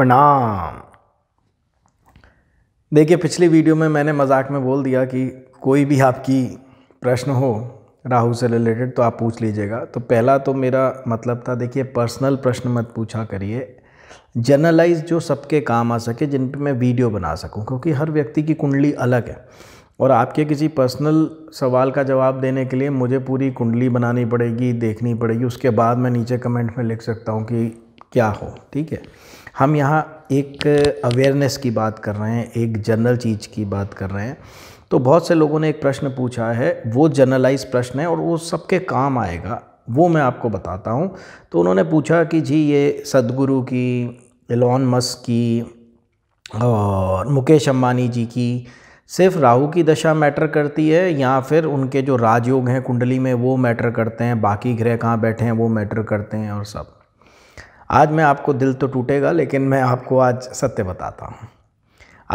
प्रणाम देखिए पिछली वीडियो में मैंने मजाक में बोल दिया कि कोई भी आपकी प्रश्न हो राहु से रिलेटेड तो आप पूछ लीजिएगा तो पहला तो मेरा मतलब था देखिए पर्सनल प्रश्न मत पूछा करिए जनरलाइज जो सबके काम आ सके जिन पर मैं वीडियो बना सकूं क्योंकि हर व्यक्ति की कुंडली अलग है और आपके किसी पर्सनल सवाल का जवाब देने के लिए मुझे पूरी कुंडली बनानी पड़ेगी देखनी पड़ेगी उसके बाद मैं नीचे कमेंट में लिख सकता हूँ कि क्या हो ठीक है हम यहाँ एक अवेयरनेस की बात कर रहे हैं एक जनरल चीज़ की बात कर रहे हैं तो बहुत से लोगों ने एक प्रश्न पूछा है वो जनरलाइज प्रश्न है और वो सबके काम आएगा वो मैं आपको बताता हूँ तो उन्होंने पूछा कि जी ये सदगुरु की एलॉन मस्क की और मुकेश अम्बानी जी की सिर्फ राहु की दशा मैटर करती है या फिर उनके जो राजयोग हैं कुंडली में वो मैटर करते हैं बाकी ग्रह कहाँ बैठे हैं वो मैटर करते हैं और सब आज मैं आपको दिल तो टूटेगा लेकिन मैं आपको आज सत्य बताता हूँ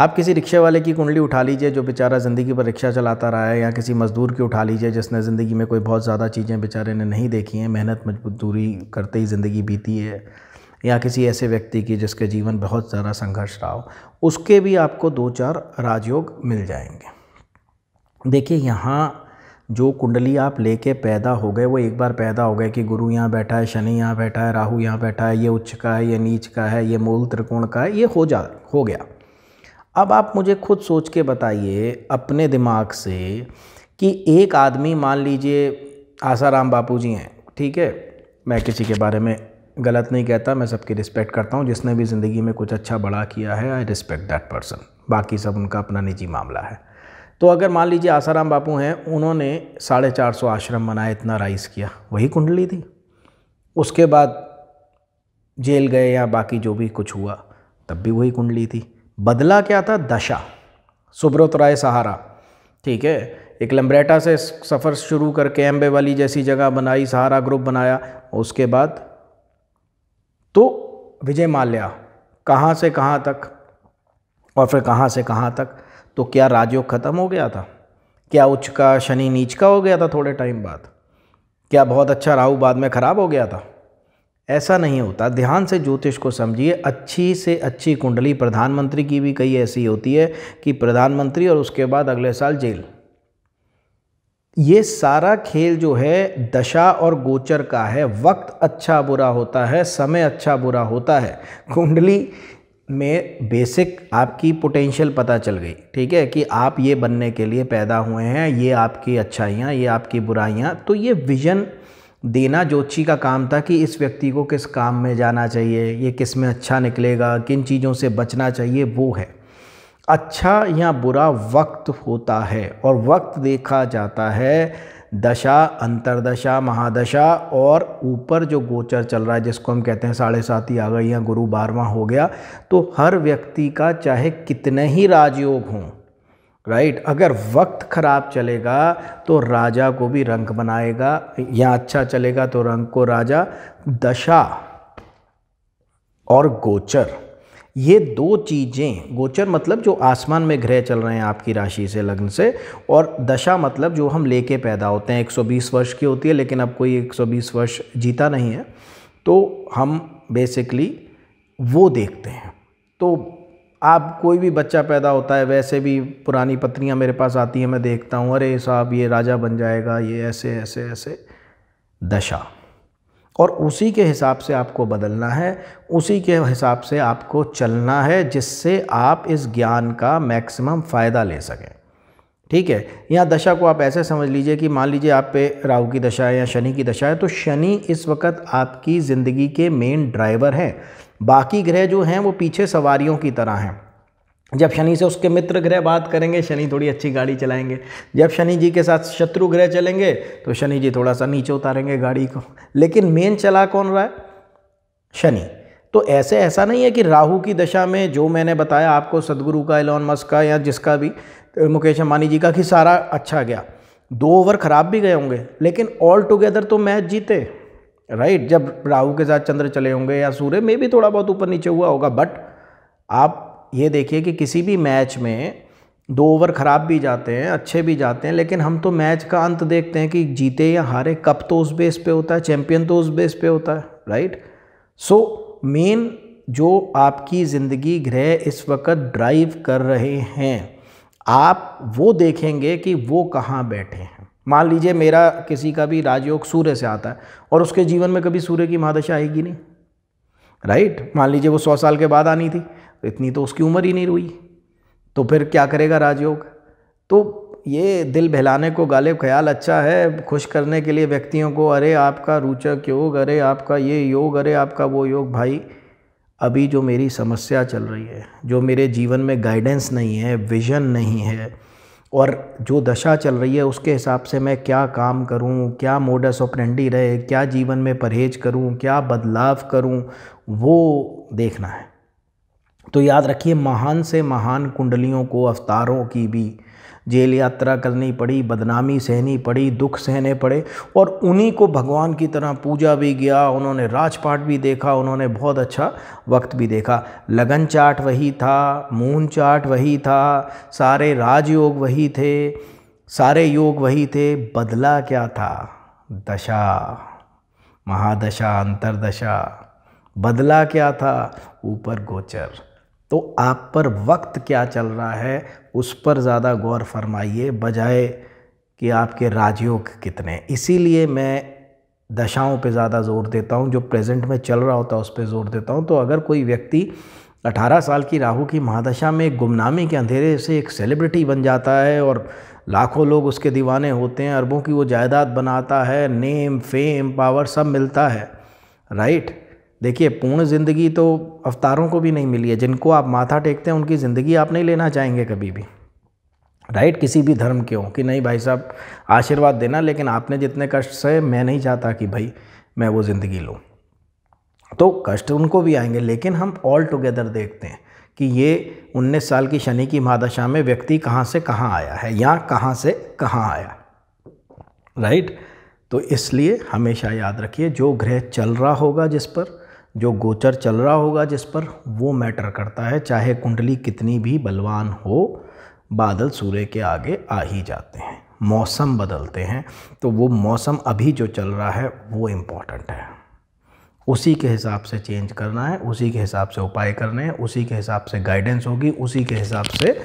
आप किसी रिक्शे वाले की कुंडली उठा लीजिए जो बेचारा ज़िंदगी पर रिक्शा चलाता रहा है या किसी मज़दूर की उठा लीजिए जिसने ज़िंदगी में कोई बहुत ज़्यादा चीज़ें बेचारे ने नहीं देखी हैं मेहनत मजबूरी करते ही ज़िंदगी बीती है या किसी ऐसे व्यक्ति की जिसके जीवन बहुत ज़्यादा संघर्ष रहा हो उसके भी आपको दो चार राजयोग मिल जाएंगे देखिए यहाँ जो कुंडली आप लेके पैदा हो गए वो एक बार पैदा हो गए कि गुरु यहाँ बैठा है शनि यहाँ बैठा है राहु यहाँ बैठा है ये उच्च का है ये नीच का है ये मूल त्रिकोण का है ये हो जा हो गया अब आप मुझे खुद सोच के बताइए अपने दिमाग से कि एक आदमी मान लीजिए आसाराम बापू जी हैं ठीक है मैं किसी के बारे में गलत नहीं कहता मैं सबकी रिस्पेक्ट करता हूँ जिसने भी ज़िंदगी में कुछ अच्छा बड़ा किया है आई रिस्पेक्ट दैट पर्सन बाकी सब उनका अपना निजी मामला है तो अगर मान लीजिए आसाराम बापू हैं उन्होंने साढ़े चार सौ आश्रम बनाए इतना राइस किया वही कुंडली थी उसके बाद जेल गए या बाकी जो भी कुछ हुआ तब भी वही कुंडली थी बदला क्या था दशा सुब्रत राय सहारा ठीक है एक लम्ब्रेटा से सफ़र शुरू करके एम्बे वाली जैसी जगह बनाई सहारा ग्रुप बनाया उसके बाद तो विजय माल्या कहाँ से कहाँ तक और फिर कहाँ से कहाँ तक तो क्या राजयोग ख़त्म हो गया था क्या उच्च का शनि नीच का हो गया था थोड़े टाइम बाद क्या बहुत अच्छा राहु बाद में ख़राब हो गया था ऐसा नहीं होता ध्यान से ज्योतिष को समझिए अच्छी से अच्छी कुंडली प्रधानमंत्री की भी कई ऐसी होती है कि प्रधानमंत्री और उसके बाद अगले साल जेल ये सारा खेल जो है दशा और गोचर का है वक्त अच्छा बुरा होता है समय अच्छा बुरा होता है कुंडली में बेसिक आपकी पोटेंशियल पता चल गई ठीक है कि आप ये बनने के लिए पैदा हुए हैं ये आपकी अच्छाइयाँ ये आपकी बुराइयाँ तो ये विज़न देना जोची का काम था कि इस व्यक्ति को किस काम में जाना चाहिए ये किस में अच्छा निकलेगा किन चीज़ों से बचना चाहिए वो है अच्छा या बुरा वक्त होता है और वक्त देखा जाता है दशा अंतरदशा महादशा और ऊपर जो गोचर चल रहा है जिसको हम कहते हैं साढ़े सात ही आ गई या गुरु बारवा हो गया तो हर व्यक्ति का चाहे कितने ही राजयोग हों राइट right? अगर वक्त खराब चलेगा तो राजा को भी रंक बनाएगा या अच्छा चलेगा तो रंक को राजा दशा और गोचर ये दो चीज़ें गोचर मतलब जो आसमान में ग्रह चल रहे हैं आपकी राशि से लग्न से और दशा मतलब जो हम लेके पैदा होते हैं 120 वर्ष की होती है लेकिन अब कोई 120 वर्ष जीता नहीं है तो हम बेसिकली वो देखते हैं तो आप कोई भी बच्चा पैदा होता है वैसे भी पुरानी पत्नियां मेरे पास आती हैं मैं देखता हूँ अरे साहब ये राजा बन जाएगा ये ऐसे ऐसे ऐसे दशा और उसी के हिसाब से आपको बदलना है उसी के हिसाब से आपको चलना है जिससे आप इस ज्ञान का मैक्सिमम फ़ायदा ले सकें ठीक है यहाँ दशा को आप ऐसे समझ लीजिए कि मान लीजिए आप पे राहु की दशा है या शनि की दशा है तो शनि इस वक्त आपकी ज़िंदगी के मेन ड्राइवर हैं बाकी ग्रह जो हैं वो पीछे सवारियों की तरह हैं जब शनि से उसके मित्र ग्रह बात करेंगे शनि थोड़ी अच्छी गाड़ी चलाएंगे जब शनि जी के साथ शत्रु ग्रह चलेंगे तो शनि जी थोड़ा सा नीचे उतारेंगे गाड़ी को लेकिन मेन चला कौन रहा है शनि तो ऐसे ऐसा नहीं है कि राहु की दशा में जो मैंने बताया आपको सदगुरु का एलोन मस्क का या जिसका भी मुकेश अंबानी जी का कि सारा अच्छा गया दो ओवर ख़राब भी गए होंगे लेकिन ऑल टुगेदर तो मैच जीते राइट जब राहु के साथ चंद्र चले होंगे या सूर्य में भी थोड़ा बहुत ऊपर नीचे हुआ होगा बट आप ये देखिए कि किसी भी मैच में दो ओवर ख़राब भी जाते हैं अच्छे भी जाते हैं लेकिन हम तो मैच का अंत देखते हैं कि जीते या हारे कप तो उस बेस पे होता है चैम्पियन तो उस बेस पे होता है राइट सो मेन जो आपकी ज़िंदगी ग्रह इस वक्त ड्राइव कर रहे हैं आप वो देखेंगे कि वो कहाँ बैठे हैं मान लीजिए मेरा किसी का भी राजयोग सूर्य से आता है और उसके जीवन में कभी सूर्य की महादशा आएगी नहीं राइट मान लीजिए वो सौ साल के बाद आनी थी तो इतनी तो उसकी उम्र ही नहीं रुई तो फिर क्या करेगा राजयोग तो ये दिल बहलाने को गालिब ख्याल अच्छा है खुश करने के लिए व्यक्तियों को अरे आपका रुचक योग अरे आपका ये योग अरे आपका वो योग भाई अभी जो मेरी समस्या चल रही है जो मेरे जीवन में गाइडेंस नहीं है विजन नहीं है और जो दशा चल रही है उसके हिसाब से मैं क्या काम करूं क्या मोडस ऑपरेंडी रहे क्या जीवन में परहेज करूं क्या बदलाव करूं वो देखना है तो याद रखिए महान से महान कुंडलियों को अवतारों की भी जेल यात्रा करनी पड़ी बदनामी सहनी पड़ी दुख सहने पड़े और उन्हीं को भगवान की तरह पूजा भी गया उन्होंने राजपाट भी देखा उन्होंने बहुत अच्छा वक्त भी देखा लगन चाट वही था मून चाट वही था सारे राजयोग वही थे सारे योग वही थे बदला क्या था दशा महादशा अंतरदशा बदला क्या था ऊपर गोचर तो आप पर वक्त क्या चल रहा है उस पर ज़्यादा गौर फरमाइए बजाय कि आपके राजयोग कितने इसीलिए मैं दशाओं पे ज़्यादा जोर देता हूँ जो प्रेजेंट में चल रहा होता है उस पर जोर देता हूँ तो अगर कोई व्यक्ति 18 साल की राहु की महादशा में गुमनामी के अंधेरे से एक सेलिब्रिटी बन जाता है और लाखों लोग उसके दीवाने होते हैं अरबों की वो जायदाद बनाता है नेम फेम पावर सब मिलता है राइट देखिए पूर्ण ज़िंदगी तो अवतारों को भी नहीं मिली है जिनको आप माथा टेकते हैं उनकी ज़िंदगी आप नहीं लेना चाहेंगे कभी भी राइट किसी भी धर्म के हों कि नहीं भाई साहब आशीर्वाद देना लेकिन आपने जितने कष्ट सहे मैं नहीं चाहता कि भाई मैं वो ज़िंदगी लूँ तो कष्ट उनको भी आएंगे लेकिन हम ऑल टुगेदर देखते हैं कि ये उन्नीस साल की शनि की महादशा में व्यक्ति कहाँ से कहाँ आया है या कहाँ से कहाँ आया राइट तो इसलिए हमेशा याद रखिए जो ग्रह चल रहा होगा जिस पर जो गोचर चल रहा होगा जिस पर वो मैटर करता है चाहे कुंडली कितनी भी बलवान हो बादल सूर्य के आगे आ ही जाते हैं मौसम बदलते हैं तो वो मौसम अभी जो चल रहा है वो इम्पॉर्टेंट है उसी के हिसाब से चेंज करना है उसी के हिसाब से उपाय करने हैं उसी के हिसाब से गाइडेंस होगी उसी के हिसाब से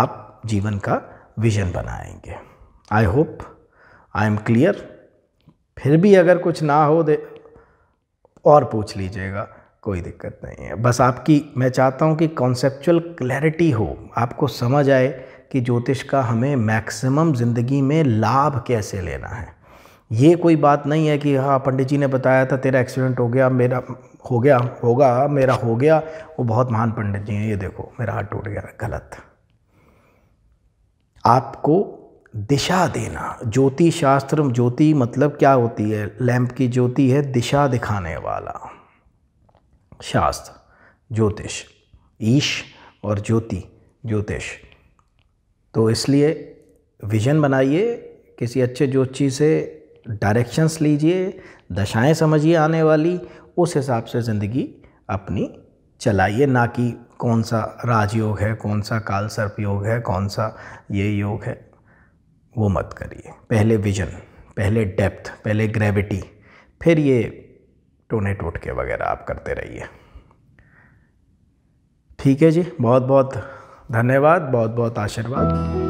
आप जीवन का विजन बनाएंगे I hope I am clear फिर भी अगर कुछ ना हो दे और पूछ लीजिएगा कोई दिक्कत नहीं है बस आपकी मैं चाहता हूँ कि कॉन्सेप्चुअल क्लैरिटी हो आपको समझ आए कि ज्योतिष का हमें मैक्सिमम ज़िंदगी में लाभ कैसे लेना है ये कोई बात नहीं है कि हाँ पंडित जी ने बताया था तेरा एक्सीडेंट हो गया मेरा हो गया होगा मेरा हो गया वो बहुत महान पंडित जी हैं ये देखो मेरा हाथ टूट गया गलत आपको दिशा देना ज्योति शास्त्र ज्योति मतलब क्या होती है लैंप की ज्योति है दिशा दिखाने वाला शास्त्र ज्योतिष ईश और ज्योति ज्योतिष तो इसलिए विजन बनाइए किसी अच्छे ज्योति से डायरेक्शंस लीजिए दशाएं समझिए आने वाली उस हिसाब से ज़िंदगी अपनी चलाइए ना कि कौन सा राजयोग है कौन सा काल सर्प योग है कौन सा ये योग है वो मत करिए पहले विजन पहले डेप्थ पहले ग्रेविटी फिर ये टोने टोटके वगैरह आप करते रहिए ठीक है जी बहुत बहुत धन्यवाद बहुत बहुत आशीर्वाद